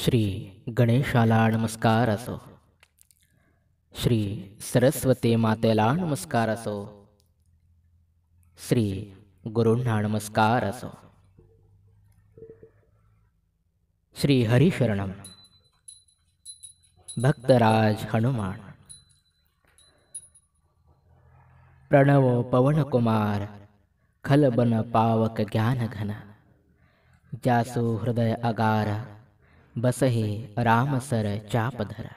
श्री गणेशाला नमस्कार असो श्री सरस्वती मातेला नमस्कार असो श्री गुरुंना नमस्कार असो श्री हरिशरणम भक्तराज हनुमान प्रणव पवनकुमार खलबन पावक ज्ञानघन जासु हृदय अगार बसही हे रामसर चापधर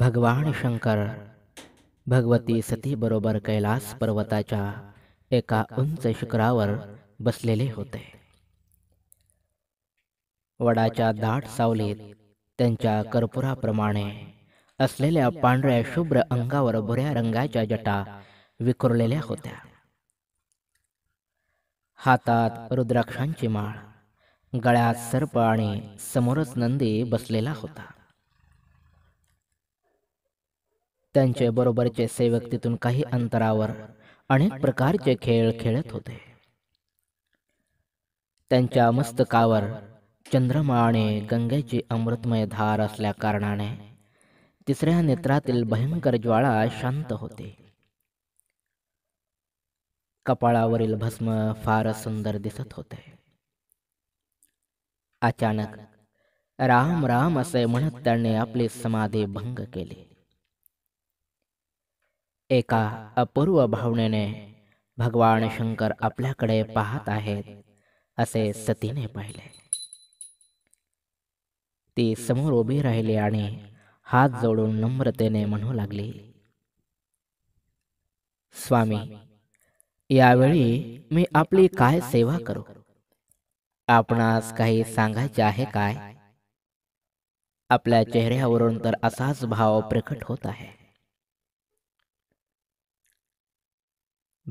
भगवान शंकर भगवती सती बरोबर कैलास पर्वताच्या एका उंच शिखरावर बसलेले होते वडाच्या दाट सावलीत त्यांच्या कर्पुराप्रमाणे असलेल्या पांढऱ्या शुभ्र अंगावर भुऱ्या रंगाच्या जटा विखुरलेल्या होत्या हातात रुद्राक्षांची माळ गळ्यात सर्प आणि समोरच नंदी बसलेला होता त्यांचे बरोबरचे सेवक तिथून काही अंतरावर अनेक प्रकारचे खेळ खेळत होते त्यांच्या मस्तकावर चंद्रमाने गंगेची अमृतमय धार असल्या कारणाने तिसऱ्या नेत्रातील भयंकर ज्वाळा शांत होते कपाळावरील भस्म फार सुंदर दिसत होते अचानक राम राम असे म्हणत त्याने आपली समाधी भंग केली एका अपूर्व भावनेने भगवान शंकर आपल्याकडे पाहत आहेत असे सतीने पाहिले ती समोर उभी राहिली आणि हात जोडून नम्रतेने म्हणू लागली स्वामी यावेळी मी आपली काय सेवा करू आपणास काही सांगायचे आहे काय आपल्या चेहऱ्यावरून तर असाच भाव प्रकट होत आहे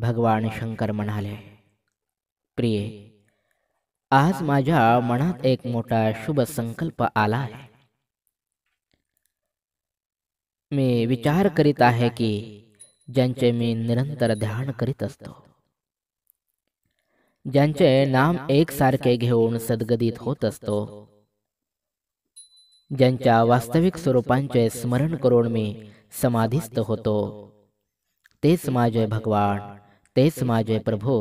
भगवान शंकर म्हणाले प्रिय आज माझ्या मनात एक मोठा शुभ संकल्प आला आहे मी विचार करीत आहे की ज्यांचे मी निरंतर ध्यान करीत असतो ज्यांचे नाम एकसारखे घेऊन सदगदित होत असतो ज्यांच्या वास्तविक स्वरूपांचे स्मरण करून मी समाधीस्थ होतो तेच माझे भगवान तेच माझे प्रभू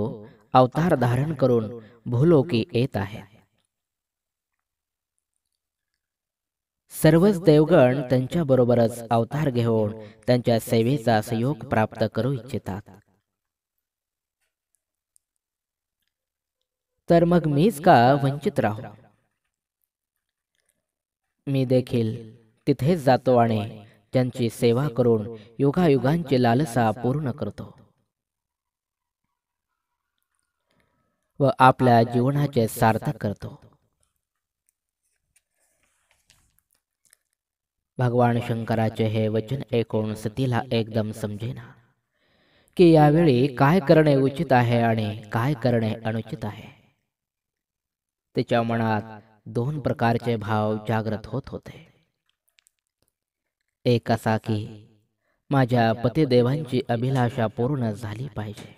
अवतार धारण करून भूलोकी येत आहे सर्वच देवगण त्यांच्या बरोबरच अवतार घेऊन त्यांच्या सेवेचा सहयोग प्राप्त करू इच्छितात तर मग मीच का वंचित राहू मी देखील तिथेच जातो आणि त्यांची सेवा करून युगायुगांची लालसा पूर्ण करतो व आपल्या जीवनाचे सार्थक करतो भगवान शंकराचे हे वचन ऐकून सतीला एकदम समजेना की यावेळी काय करणे उचित आहे आणि काय करणे अनुचित आहे त्याच्या मनात दोन प्रकारचे भाव जागृत होत होते एक असा की माझ्या पतिदेवांची अभिलाषा पूर्ण झाली पाहिजे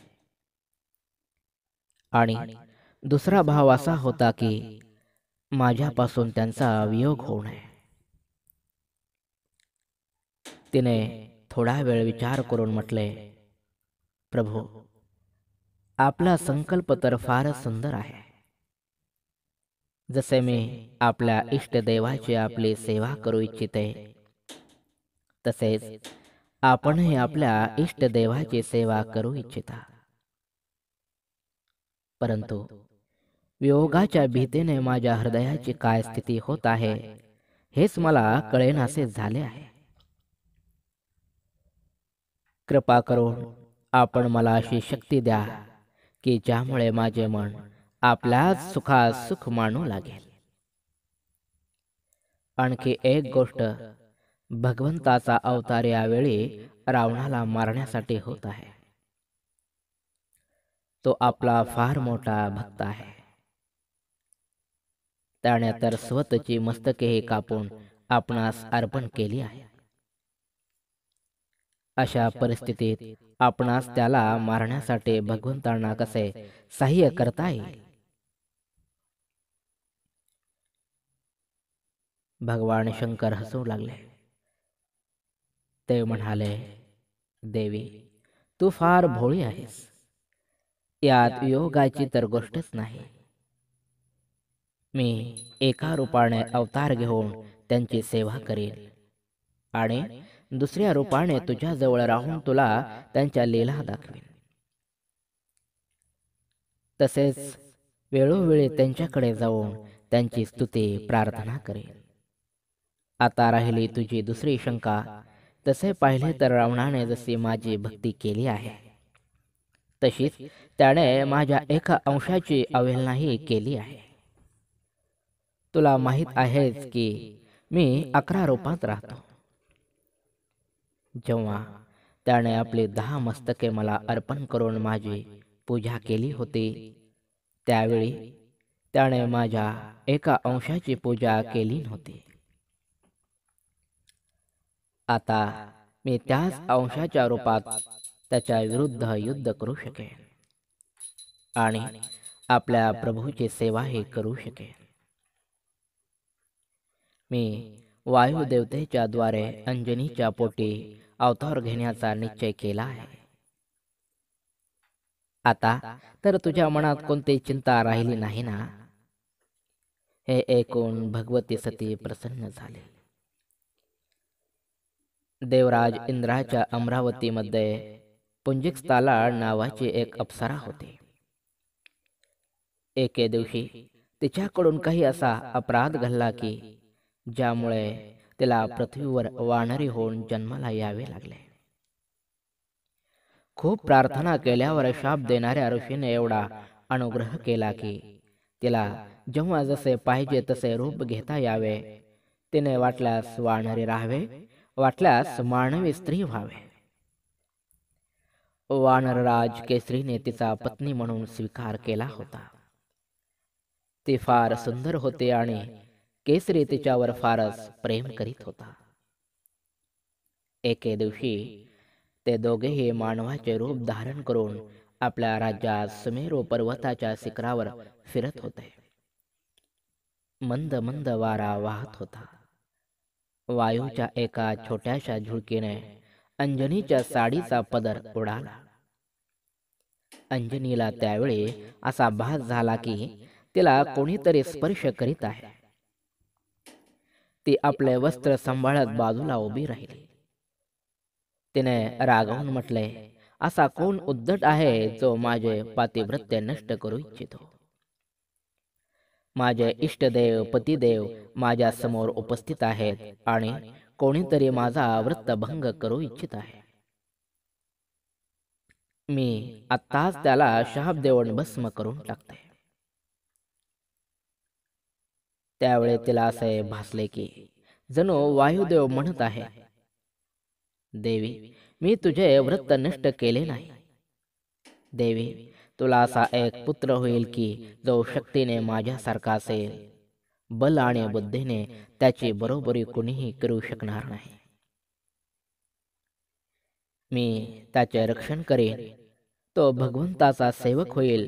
आणि दुसरा भाव असा होता की माझ्यापासून त्यांचा वियोग होऊ नये तिने थोडा वेळ विचार करून म्हटले प्रभू आपला संकल्प तर फारच सुंदर आहे जसे मी आपल्या इष्टदेवाची आपली सेवा करू इच्छिते तसेच आपणही आपल्या इष्टदेवाची सेवा करू इच्छिता परंतु वियोगाच्या भीतीने माझ्या हृदयाची काय स्थिती होत आहे हेच मला कळेनासे झाले आहे कृपा करून आपण मला अशी शक्ती द्या की ज्यामुळे माझे मन आपल्या सुखात सुख मानू लागेल आणखी एक गोष्ट भगवंताचा अवतार यावेळी रावणाला मारण्यासाठी होत आहे तो आपला फार मोठा भक्त आहे त्याने तर स्वतःची मस्तकेही कापून आपणास अर्पण केली आहे अशा परिस्थितीत आपणास त्याला मारण्यासाठी भगवंतांना कसे सहाय्य करता येईल भगवान शंकर हसू लागले ते म्हणाले देवी तू फार भोळी आहेस यात योगाची तर गोष्टच नाही मी एका रूपाने अवतार घेऊन त्यांची सेवा करेन आणि दुसऱ्या रूपाने जवळ राहून तुला त्यांच्या लीला दाखवेन तसेच वेळोवेळी त्यांच्याकडे जाऊन त्यांची स्तुती प्रार्थना करेन आता राहिली तुझी दुसरी शंका तसे पाहिले तर रावणाने जशी माझी भक्ती केली आहे तशीच त्याने माझ्या एका अंशाची अवहेलनाही केली आहे तुला माहीत आहेच की मी अकरा रूपात राहतो जेव्हा त्याने आपली दहा मस्तके मला अर्पण करून माझी पूजा केली होती त्यावेळी त्याने माझ्या एका अंशाची पूजा केली नव्हती आता मी त्याच अंशाच्या रूपात त्याच्या विरुद्ध युद्ध करू शकेन आणि आपल्या प्रभूची सेवाही करू शकेन मी वायुदेवतेच्या द्वारे अंजनीच्या पोटी अवतार घेण्याचा निश्चय केला आहे आता तर तुझ्या मनात कोणती चिंता राहिली नाही ना हे ऐकून भगवती सती प्रसन्न झाले देवराज इंद्राच्या अमरावतीमध्ये पुंजिकस्ताला नावाची एक अप्सरा होती एके दिवशी तिच्याकडून काही असा अपराध घडला की ज्यामुळे तिला पृथ्वीवर वानरी होऊन जन्माला यावे लागले खूप प्रार्थना केल्यावर शाप देणाऱ्या ऋषीने एवढा अनुग्रह केला की तिला जेव्हा जसे पाहिजे तसे रूप घेता यावे तिने वाटल्यास वानरी राहावे वाटल्यास मानवी स्त्री व्हावे वानरराज केसरीने तिचा पत्नी म्हणून स्वीकार केला होता ते फार सुंदर होते आणि केसरी तिच्यावर फारच प्रेम करीत होता एके दिवशी ते दोघेही मानवाचे रूप धारण करून आपल्या राज्यात सुमेरो पर्वताच्या शिखरावर फिरत होते मंद मंद वारा वाहत होता वायूच्या एका छोट्याशा झुळकीने अंजनीच्या साडीचा पदर उडाला अंजनीला त्यावेळी असा भास झाला की तिला कोणीतरी स्पर्श करीत आहे ती आपले वस्त्र सांभाळत बाजूला उभी राहिली तिने रागावून म्हटले असा कोण उद्धट आहे जो माझे पातिवृत्य नष्ट करू इच्छितो माझे इष्टदेव पतिदेव समोर उपस्थित आहेत आणि कोणीतरी माझा भंग करू इच्छित आहे मी आत्ताच त्याला शाप देवन भस्म करून टाकते त्यावेळी तिला असे भासले की जणू वायुदेव म्हणत आहे देवी मी तुझे व्रत नष्ट केले नाही देवी तुला असा एक पुत्र होईल की जो शक्तीने माझ्यासारखा असेल बल आणि बुद्धीने त्याची बरोबरी कुणीही करू शकणार नाही मी त्याचे रक्षण करेन तो भगवंताचा सेवक होईल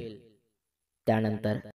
त्यानंतर